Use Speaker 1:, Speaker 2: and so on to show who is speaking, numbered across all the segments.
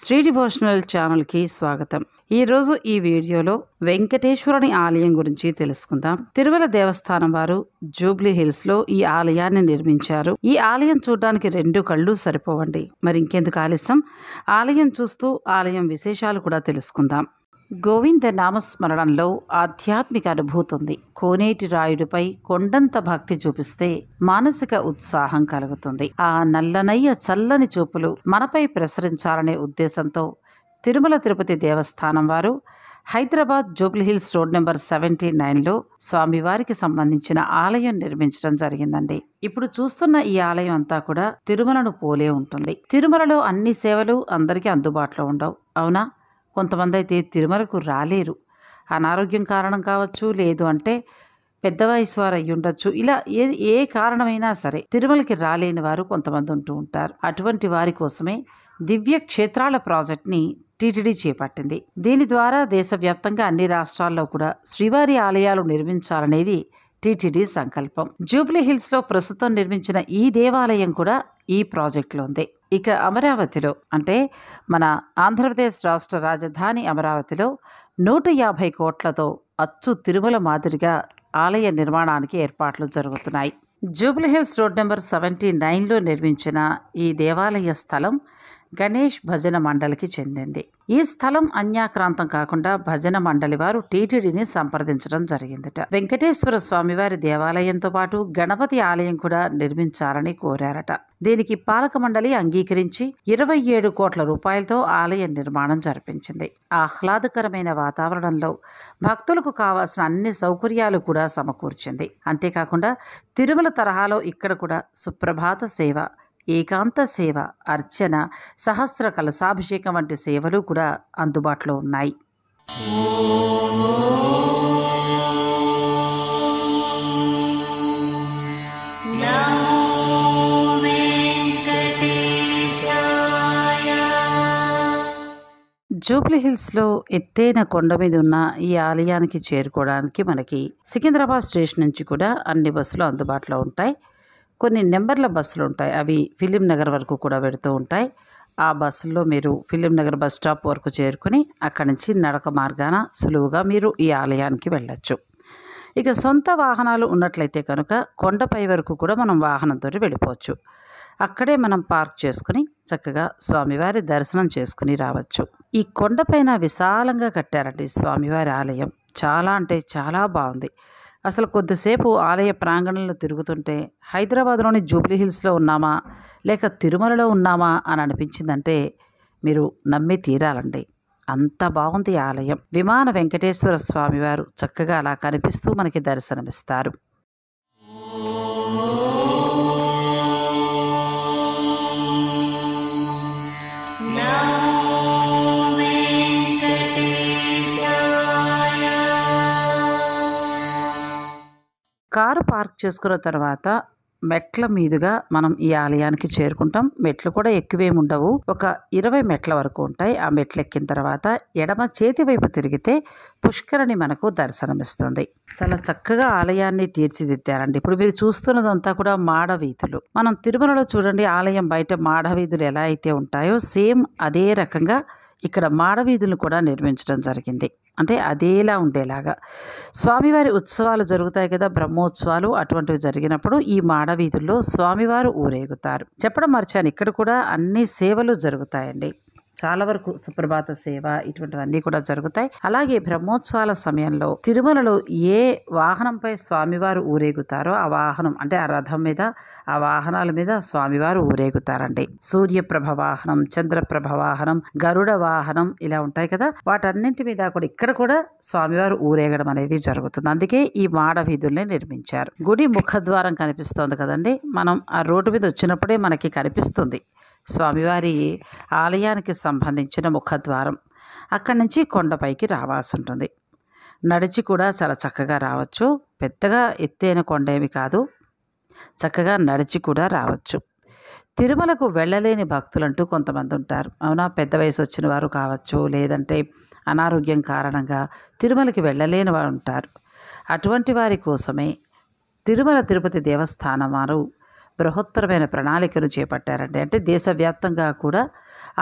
Speaker 1: Shri devotional ఛానల్కి స్వాగతం ఈరోజు ఈ వీడియోలో వెంకటేశ్వరుని ఆలయం గురించి తెలుసుకుందాం తిరుమల దేవస్థానం వారు జూబ్లీ హిల్స్ లో ఈ ఆలయాన్ని నిర్మించారు ఈ ఆలయం చూడడానికి రెండు కళ్ళు సరిపోవండి మరి ఇంకెందుకు ఆలస్యం ఆలయం చూస్తూ ఆలయం విశేషాలు కూడా తెలుసుకుందాం గోవింద నామస్మరణంలో ఆధ్యాత్మిక అనుభూతి ఉంది కోనేటి రాయుడిపై కొండంత భక్తి చూపిస్తే మానసిక ఉత్సాహం కలుగుతుంది ఆ నల్లనయ్య చల్లని చూపులు మనపై ప్రసరించాలనే ఉద్దేశంతో తిరుమల తిరుపతి దేవస్థానం వారు Hyderabad Jubilee Hills road number seventy నైన్లో స్వామివారికి సంబంధించిన ఆలయం నిర్మించడం జరిగిందండి ఇప్పుడు చూస్తున్న ఈ ఆలయం అంతా కూడా తిరుమలను పోలే ఉంటుంది తిరుమలలో అన్ని సేవలు అందరికీ అందుబాటులో ఉండవు అవునా కొంతమంది అయితే తిరుమలకు రాలేరు అనారోగ్యం కారణం కావచ్చు లేదు అంటే పెద్ద వయసు వారు అయి ఉండొచ్చు ఇలా ఏ ఏ కారణమైనా సరే తిరుమలకి రాలేని వారు కొంతమంది ఉంటూ ఉంటారు అటువంటి వారి కోసమే దివ్య క్షేత్రాల ప్రాజెక్ట్ని టీటీడీ చేపట్టింది దీని ద్వారా దేశవ్యాప్తంగా అన్ని రాష్ట్రాల్లో కూడా శ్రీవారి ఆలయాలు నిర్మించాలనేది టీటీడీ సంకల్పం జూబ్లీ హిల్స్లో ప్రస్తుతం నిర్మించిన ఈ దేవాలయం కూడా ఈ ప్రాజెక్టులో ఉంది ఇక అమరావతిలో అంటే మన ఆంధ్రప్రదేశ్ రాష్ట్ర రాజధాని అమరావతిలో నూట యాభై కోట్లతో అచ్చు తిరుమల మాదిరిగా ఆలయ నిర్మాణానికి ఏర్పాట్లు జరుగుతున్నాయి జూబ్లీహిల్స్ రోడ్ నెంబర్ సెవెంటీ నైన్లో నిర్మించిన ఈ దేవాలయ స్థలం గణేష్ భజన మండలికి చెందింది ఈ స్థలం అన్యాక్రాంతం కాకుండా భజన మండలి వారు టీటీడీని సంప్రదించడం జరిగిందట వెంకటేశ్వర స్వామివారి దేవాలయంతో పాటు గణపతి ఆలయం కూడా నిర్మించాలని కోరారట దీనికి పాలక మండలి అంగీకరించి ఇరవై ఏడు కోట్ల రూపాయలతో ఆలయ నిర్మాణం జరిపించింది ఆహ్లాదకరమైన వాతావరణంలో భక్తులకు కావాల్సిన అన్ని సౌకర్యాలు కూడా సమకూర్చింది అంతేకాకుండా తిరుమల తరహాలో ఇక్కడ కూడా సుప్రభాత సేవ ఏకాంత సేవ అర్చన సహస్ర కలశాభిషేకం వంటి సేవలు కూడా అందుబాటులో ఉన్నాయి జూబ్లీహిల్స్లో ఎత్తైన కొండ మీద ఉన్న ఈ ఆలయానికి చేరుకోవడానికి మనకి సికింద్రాబాద్ స్టేషన్ నుంచి కూడా అన్ని బస్సులు అందుబాటులో ఉంటాయి కొన్ని నెంబర్ల బస్సులు ఉంటాయి అవి ఫిలిం నగర్ వరకు కూడా వెళుతూ ఉంటాయి ఆ బస్సుల్లో మీరు ఫిలిం నగర్ బస్ స్టాప్ వరకు చేరుకుని అక్కడి నుంచి నడక మార్గాన సులువుగా మీరు ఈ ఆలయానికి వెళ్ళచ్చు ఇక సొంత వాహనాలు ఉన్నట్లయితే కనుక కొండపై వరకు కూడా మనం వాహనంతో వెళ్ళిపోవచ్చు అక్కడే మనం పార్క్ చేసుకుని చక్కగా స్వామివారి దర్శనం చేసుకుని రావచ్చు ఈ కొండపైన విశాలంగా కట్టారండి స్వామివారి ఆలయం చాలా అంటే చాలా బాగుంది అసలు కొద్దిసేపు ఆలయ ప్రాంగణంలో తిరుగుతుంటే హైదరాబాద్లోని జూబ్లీ హిల్స్లో ఉన్నామా లేక తిరుమలలో ఉన్నామా అని అనిపించిందంటే మీరు నమ్మి తీరాలండి అంత బాగుంది ఆలయం విమాన వెంకటేశ్వర స్వామివారు చక్కగా అలా కనిపిస్తూ మనకి దర్శనమిస్తారు కారు పార్క్ చేసుకున్న తర్వాత మెట్ల మీదుగా మనం ఈ ఆలయానికి చేరుకుంటాం మెట్లు కూడా ఎక్కువేమి ఉండవు ఒక ఇరవై మెట్ల వరకు ఉంటాయి ఆ మెట్లు ఎక్కిన తర్వాత ఎడమ చేతి వైపు తిరిగితే పుష్కరణి మనకు దర్శనమిస్తుంది చాలా చక్కగా ఆలయాన్ని తీర్చిదిద్దారండి ఇప్పుడు మీరు చూస్తున్నదంతా కూడా మాడవీధులు మనం తిరుమలలో చూడండి ఆలయం బయట మాడవీధులు ఎలా అయితే ఉంటాయో సేమ్ అదే రకంగా ఇక్కడ మాడవీధులను కూడా నిర్మించడం జరిగింది అంటే అదేలా ఉండేలాగా స్వామివారి ఉత్సవాలు జరుగుతాయి కదా బ్రహ్మోత్సవాలు అటువంటివి జరిగినప్పుడు ఈ మాడవీధుల్లో స్వామివారు ఊరేగుతారు చెప్పడం మర్చాను ఇక్కడ కూడా అన్ని సేవలు జరుగుతాయండి చాలా వరకు సుప్రభాత సేవ ఇటువంటివన్నీ కూడా జరుగుతాయి అలాగే బ్రహ్మోత్సవాల సమయంలో తిరుమలలో ఏ వాహనంపై స్వామివారు ఊరేగుతారో ఆ వాహనం అంటే ఆ రథం మీద ఆ వాహనాల మీద స్వామివారు ఊరేగుతారండి సూర్యప్రభ వాహనం చంద్రప్రభ వాహనం గరుడ వాహనం ఇలా ఉంటాయి కదా వాటన్నింటి మీద కూడా ఇక్కడ కూడా స్వామివారు ఊరేగడం అనేది జరుగుతుంది అందుకే ఈ మాడ వీధుల్ని నిర్మించారు గుడి ముఖద్వారం కనిపిస్తోంది కదండి మనం ఆ రోడ్డు మీద వచ్చినప్పుడే మనకి కనిపిస్తుంది స్వామివారి ఆలయానికి సంబంధించిన ముఖద్వారం అక్కడి నుంచి కొండపైకి రావాల్సి ఉంటుంది నడిచి కూడా చాలా చక్కగా రావచ్చు పెద్దగా ఎత్తైన కొండ ఏమి కాదు చక్కగా నడిచి కూడా రావచ్చు తిరుమలకు వెళ్ళలేని అంటూ కొంతమంది ఉంటారు అవునా పెద్ద వయసు వచ్చిన వారు కావచ్చు లేదంటే అనారోగ్యం కారణంగా తిరుమలకి వెళ్ళలేని వారు ఉంటారు అటువంటి వారి కోసమే తిరుమల తిరుపతి దేవస్థానం వారు బృహత్తరమైన ప్రణాళికను చేపట్టారండి అంటే దేశవ్యాప్తంగా కూడా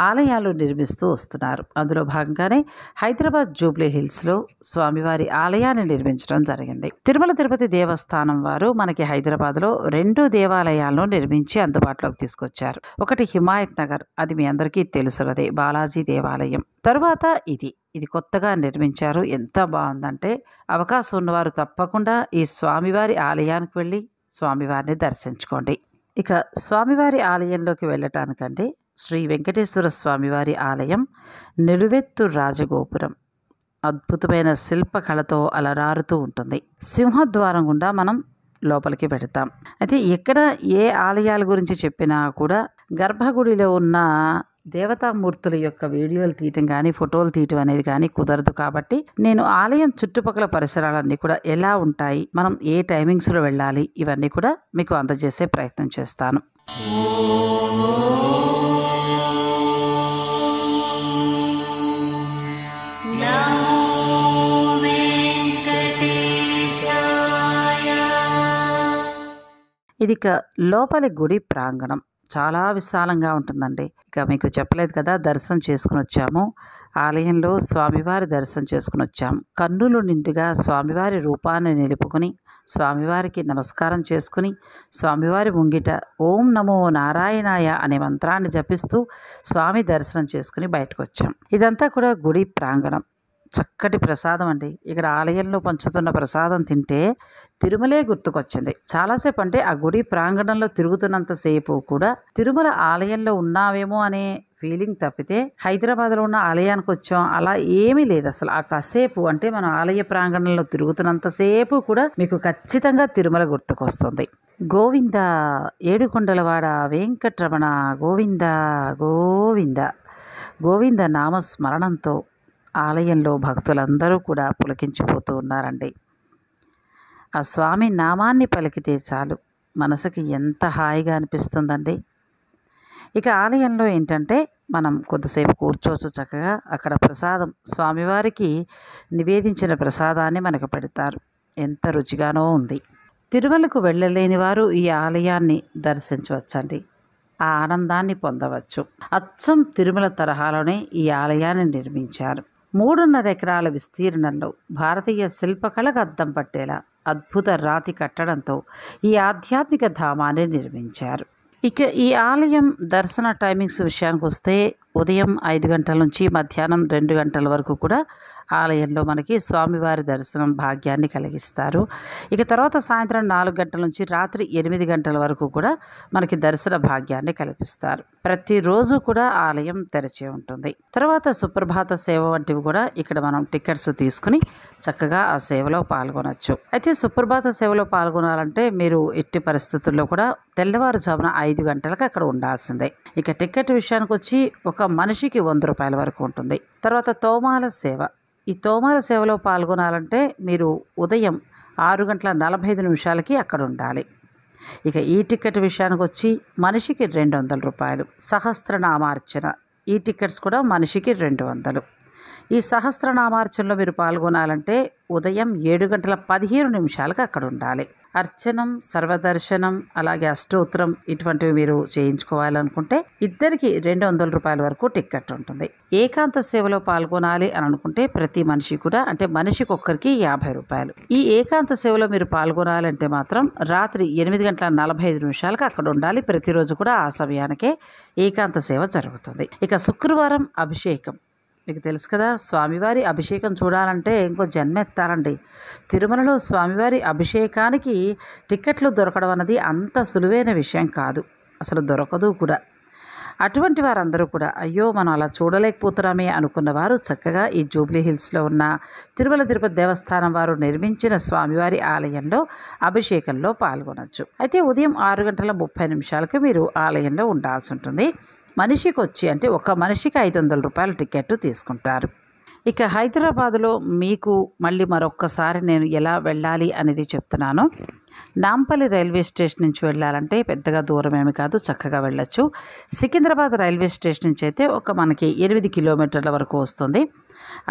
Speaker 1: ఆలయాలు నిర్మిస్తూ వస్తున్నారు అందులో భాగంగానే హైదరాబాద్ జూబ్లీ హిల్స్లో స్వామివారి ఆలయాన్ని నిర్మించడం జరిగింది తిరుమల తిరుపతి దేవస్థానం వారు మనకి హైదరాబాద్లో రెండు దేవాలయాలను నిర్మించి అందుబాటులోకి తీసుకొచ్చారు ఒకటి హిమాయత్ నగర్ అది మీ అందరికీ తెలుసున్నది బాలాజీ దేవాలయం తరువాత ఇది ఇది కొత్తగా నిర్మించారు ఎంత బాగుందంటే అవకాశం ఉన్నవారు తప్పకుండా ఈ స్వామివారి ఆలయానికి వెళ్ళి స్వామివారిని దర్శించుకోండి ఇక స్వామివారి ఆలయంలోకి వెళ్ళటానికండి శ్రీ వెంకటేశ్వర స్వామివారి ఆలయం నిలువెత్తు రాజగోపురం అద్భుతమైన శిల్పకళతో అలరారుతూ ఉంటుంది సింహద్వారం గుండా మనం లోపలికి పెడతాం అయితే ఇక్కడ ఏ ఆలయాల గురించి చెప్పినా కూడా గర్భగుడిలో ఉన్న దేవతామూర్తుల యొక్క వీడియోలు తీయటం కానీ ఫోటోలు తీయటం అనేది కానీ కుదరదు కాబట్టి నేను ఆలయం చుట్టుపక్కల పరిసరాలన్నీ కూడా ఎలా ఉంటాయి మనం ఏ టైమింగ్స్లో వెళ్ళాలి ఇవన్నీ కూడా మీకు అందజేసే ప్రయత్నం చేస్తాను ఇది లోపలి గుడి ప్రాంగణం చాలా విశాలంగా ఉంటుందండి ఇక మీకు చెప్పలేదు కదా దర్శనం చేసుకుని వచ్చాము ఆలయంలో స్వామివారి దర్శనం చేసుకుని వచ్చాము కన్నులు నిండుగా స్వామివారి రూపాన్ని నిలుపుకుని స్వామివారికి నమస్కారం చేసుకుని స్వామివారి ముంగిట ఓం నమో నారాయణాయ అనే మంత్రాన్ని జపిస్తూ స్వామి దర్శనం చేసుకుని బయటకు వచ్చాం ఇదంతా కూడా గుడి ప్రాంగణం చక్కటి ప్రసాదం అండి ఇక్కడ ఆలయంలో పంచుతున్న ప్రసాదం తింటే తిరుమలే గుర్తుకొచ్చింది చాలాసేపు అంటే ఆ గుడి ప్రాంగణంలో తిరుగుతున్నంతసేపు కూడా తిరుమల ఆలయంలో ఉన్నావేమో అనే ఫీలింగ్ తప్పితే హైదరాబాద్లో ఉన్న ఆలయానికి వచ్చాం అలా ఏమీ లేదు అసలు ఆ కాసేపు అంటే మనం ఆలయ ప్రాంగణంలో తిరుగుతున్నంతసేపు కూడా మీకు ఖచ్చితంగా తిరుమల గుర్తుకొస్తుంది గోవింద ఏడుకొండలవాడ వెంకటరమణ గోవింద గోవింద గోవింద నామస్మరణంతో ఆలయంలో భక్తులందరూ కూడా పులకించిపోతూ ఉన్నారండి ఆ స్వామి నామాన్ని పలికితే చాలు మనసుకి ఎంత హాయిగా అనిపిస్తుందండి ఇక ఆలయంలో ఏంటంటే మనం కొద్దిసేపు కూర్చోవచ్చు చక్కగా అక్కడ ప్రసాదం స్వామివారికి నివేదించిన ప్రసాదాన్ని మనకు పెడతారు ఎంత రుచిగానో ఉంది తిరుమలకు వెళ్ళలేని వారు ఈ ఆలయాన్ని దర్శించవచ్చండి ఆ ఆనందాన్ని పొందవచ్చు అచ్చం తిరుమల తరహాలోనే ఈ ఆలయాన్ని నిర్మించారు మూడున్నర ఎకరాల విస్తీర్ణంలో భారతీయ శిల్పకళకు అద్దం పట్టేలా అద్భుత రాతి కట్టడంతో ఈ ఆధ్యాత్మిక ధామాన్ని నిర్మించారు ఇక ఈ ఆలయం దర్శన టైమింగ్స్ విషయానికి వస్తే ఉదయం ఐదు గంటల నుంచి మధ్యాహ్నం రెండు గంటల వరకు కూడా ఆలయంలో మనకి స్వామివారి దర్శనం భాగ్యాన్ని కలిగిస్తారు ఇక తర్వాత సాయంత్రం నాలుగు గంటల నుంచి రాత్రి ఎనిమిది గంటల వరకు కూడా మనకి దర్శన భాగ్యాన్ని కల్పిస్తారు ప్రతిరోజు కూడా ఆలయం తెరచే ఉంటుంది తర్వాత సుప్రభాత సేవ వంటివి కూడా ఇక్కడ మనం టికెట్స్ తీసుకుని చక్కగా ఆ సేవలో పాల్గొనవచ్చు అయితే సుప్రభాత సేవలో పాల్గొనాలంటే మీరు ఎట్టి పరిస్థితుల్లో కూడా తెల్లవారుజామున ఐదు గంటలకు అక్కడ ఉండాల్సిందే ఇక టికెట్ విషయానికి వచ్చి ఒక మనిషికి వంద రూపాయల వరకు ఉంటుంది తర్వాత తోమాల సేవ ఈ తోమార సేవలో పాల్గొనాలంటే మీరు ఉదయం ఆరు గంటల నలభై ఐదు నిమిషాలకి అక్కడ ఉండాలి ఇక ఈ టికెట్ విషయానికి వచ్చి మనిషికి రెండు వందల రూపాయలు సహస్రనామార్చన ఈ టికెట్స్ కూడా మనిషికి రెండు వందలు ఈ సహస్రనామార్చనలో మీరు పాల్గొనాలంటే ఉదయం ఏడు గంటల పదిహేను నిమిషాలకు అక్కడ ఉండాలి అర్చనం సర్వదర్శనం అలాగే అష్టోత్తరం ఇటువంటివి మీరు చేయించుకోవాలనుకుంటే ఇద్దరికి రెండు వందల రూపాయల వరకు టికెట్ ఉంటుంది ఏకాంత సేవలో పాల్గొనాలి అని అనుకుంటే ప్రతి మనిషి కూడా అంటే మనిషికి ఒక్కరికి యాభై రూపాయలు ఈ ఏకాంత సేవలో మీరు పాల్గొనాలంటే మాత్రం రాత్రి ఎనిమిది గంటల నలభై ఐదు నిమిషాలకు అక్కడ ఉండాలి ప్రతిరోజు కూడా ఆ సమయానికే ఏకాంత సేవ జరుగుతుంది ఇక శుక్రవారం అభిషేకం మీకు తెలుసు కదా స్వామివారి అభిషేకం చూడాలంటే ఇంకో జన్మ ఎత్తారండి తిరుమలలో స్వామివారి అభిషేకానికి టిక్కెట్లు దొరకడం అన్నది అంత సులువైన విషయం కాదు అసలు దొరకదు కూడా అటువంటి వారందరూ కూడా అయ్యో మనం అలా చూడలేకపోతున్నామే అనుకున్నవారు చక్కగా ఈ జూబ్లీ హిల్స్లో ఉన్న తిరుమల తిరుపతి దేవస్థానం వారు నిర్మించిన స్వామివారి ఆలయంలో అభిషేకంలో పాల్గొనవచ్చు అయితే ఉదయం ఆరు గంటల ముప్పై నిమిషాలకు మీరు ఆలయంలో ఉండాల్సి ఉంటుంది మనిషికి వచ్చి అంటే ఒక మనిషికి ఐదు వందల రూపాయల టికెట్ తీసుకుంటారు ఇక హైదరాబాదులో మీకు మళ్ళీ మరొక్కసారి నేను ఎలా వెళ్ళాలి అనేది చెప్తున్నాను నాంపల్లి రైల్వే స్టేషన్ నుంచి వెళ్ళాలంటే పెద్దగా దూరం ఏమి కాదు చక్కగా వెళ్ళొచ్చు సికింద్రాబాద్ రైల్వే స్టేషన్ నుంచి అయితే ఒక మనకి ఎనిమిది కిలోమీటర్ల వరకు వస్తుంది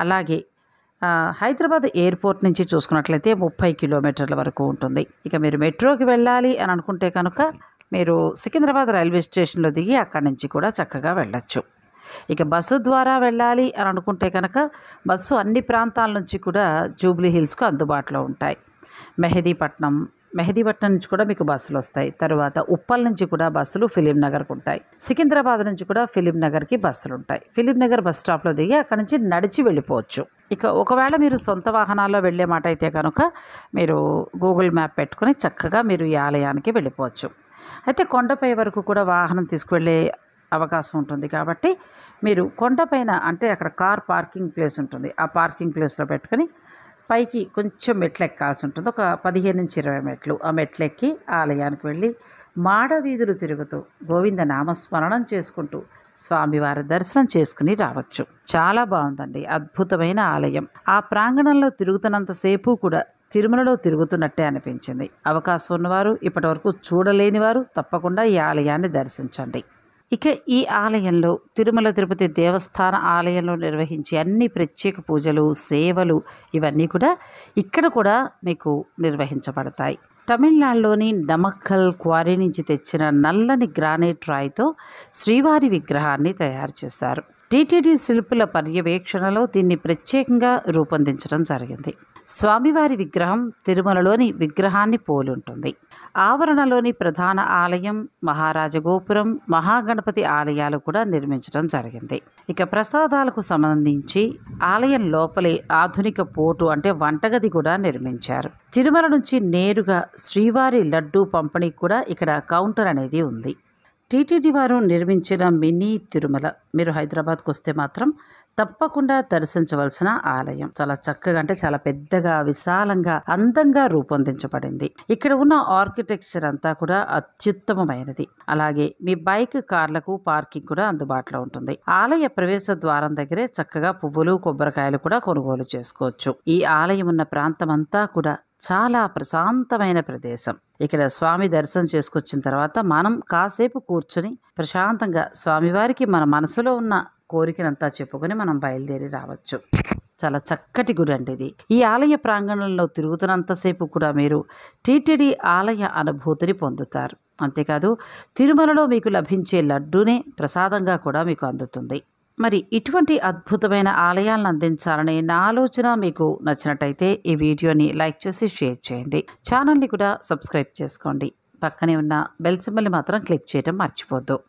Speaker 1: అలాగే హైదరాబాద్ ఎయిర్పోర్ట్ నుంచి చూసుకున్నట్లయితే ముప్పై కిలోమీటర్ల వరకు ఉంటుంది ఇక మీరు మెట్రోకి వెళ్ళాలి అని అనుకుంటే కనుక మీరు సికింద్రాబాద్ రైల్వే స్టేషన్లో దిగి అక్కడి నుంచి కూడా చక్కగా వెళ్ళచ్చు ఇక బస్సు ద్వారా వెళ్ళాలి అని అనుకుంటే కనుక బస్సు అన్ని ప్రాంతాల నుంచి కూడా జూబ్లీ హిల్స్కు అందుబాటులో ఉంటాయి మెహదీపట్నం మెహదీపట్నం నుంచి కూడా మీకు బస్సులు వస్తాయి తర్వాత ఉప్పల్ నుంచి కూడా బస్సులు ఫిలిం నగర్కు ఉంటాయి సికింద్రాబాద్ నుంచి కూడా ఫిలిం నగర్కి బస్సులు ఉంటాయి ఫిలిం నగర్ బస్ స్టాప్లో దిగి అక్కడి నుంచి నడిచి వెళ్ళిపోవచ్చు ఇక ఒకవేళ మీరు సొంత వాహనాల్లో వెళ్ళే మాట అయితే కనుక మీరు గూగుల్ మ్యాప్ పెట్టుకుని చక్కగా మీరు ఈ ఆలయానికి వెళ్ళిపోవచ్చు అయితే కొండపై వరకు కూడా వాహనం తీసుకువెళ్ళే అవకాశం ఉంటుంది కాబట్టి మీరు కొండపైన అంటే అక్కడ కార్ పార్కింగ్ ప్లేస్ ఉంటుంది ఆ పార్కింగ్ ప్లేస్లో పెట్టుకొని పైకి కొంచెం మెట్లు ఎక్కాల్సి ఉంటుంది ఒక పదిహేను నుంచి ఇరవై మెట్లు ఆ మెట్లు ఎక్కి ఆలయానికి వెళ్ళి మాడవీధులు తిరుగుతూ గోవింద నామస్మరణం చేసుకుంటూ స్వామివారి దర్శనం చేసుకుని రావచ్చు చాలా బాగుందండి అద్భుతమైన ఆలయం ఆ ప్రాంగణంలో తిరుగుతున్నంతసేపు కూడా తిరుమలలో తిరుగుతున్నట్టే అనిపించింది అవకాశం ఉన్నవారు ఇప్పటివరకు చూడలేని వారు తప్పకుండా ఈ ఆలయాన్ని దర్శించండి ఇక ఈ ఆలయంలో తిరుమల తిరుపతి దేవస్థాన ఆలయంలో నిర్వహించే అన్ని ప్రత్యేక పూజలు సేవలు ఇవన్నీ కూడా ఇక్కడ కూడా మీకు నిర్వహించబడతాయి తమిళనాడులోని నమక్కల్ క్వారీ నుంచి తెచ్చిన నల్లని గ్రానైట్ రాయితో శ్రీవారి విగ్రహాన్ని తయారు చేశారు టీటీడీ శిల్పుల పర్యవేక్షణలో దీన్ని ప్రత్యేకంగా రూపొందించడం జరిగింది స్వామివారి విగ్రహం తిరుమలలోని విగ్రహాన్ని పోలుంటుంది ఆవరణలోని ప్రధాన ఆలయం మహారాజగోపురం మహాగణపతి ఆలయాలు కూడా నిర్మించడం జరిగింది ఇక ప్రసాదాలకు సంబంధించి ఆలయం లోపలే ఆధునిక పోటు అంటే వంటగది కూడా నిర్మించారు తిరుమల నుంచి నేరుగా శ్రీవారి లడ్డూ పంపిణీ కూడా ఇక్కడ కౌంటర్ అనేది ఉంది టీటీడీ వారు నిర్మించిన మినీ తిరుమల మీరు హైదరాబాద్కు వస్తే మాత్రం తప్పకుండా దర్శించవలసిన ఆలయం చాలా చక్కగా అంటే చాలా పెద్దగా విశాలంగా అందంగా రూపొందించబడింది ఇక్కడ ఉన్న ఆర్కిటెక్చర్ అంతా కూడా అత్యుత్తమమైనది అలాగే మీ బైక్ కార్లకు పార్కింగ్ కూడా అందుబాటులో ఉంటుంది ఆలయ ప్రవేశ ద్వారం దగ్గరే చక్కగా పువ్వులు కొబ్బరికాయలు కూడా కొనుగోలు చేసుకోవచ్చు ఈ ఆలయం ఉన్న ప్రాంతం అంతా కూడా చాలా ప్రశాంతమైన ప్రదేశం ఇక్కడ స్వామి దర్శనం చేసుకొచ్చిన తర్వాత మనం కాసేపు కూర్చొని ప్రశాంతంగా స్వామివారికి మన మనసులో ఉన్న కోరికనంతా చెప్పుకొని మనం బయలుదేరి రావచ్చు చాలా చక్కటి గుడి అండి ఇది ఈ ఆలయ ప్రాంగణంలో తిరుగుతున్నంతసేపు కూడా మీరు టీటీడీ ఆలయ అనుభూతిని పొందుతారు అంతేకాదు తిరుమలలో మీకు లభించే లడ్డూనే ప్రసాదంగా కూడా మీకు అందుతుంది మరి ఇటువంటి అద్భుతమైన ఆలయాలను అందించాలని నా ఆలోచన మీకు నచ్చినట్టయితే ఈ వీడియోని లైక్ చేసి షేర్ చేయండి ఛానల్ని కూడా సబ్స్క్రైబ్ చేసుకోండి పక్కనే ఉన్న బెల్ సింబల్ని మాత్రం క్లిక్ చేయడం మర్చిపోద్దు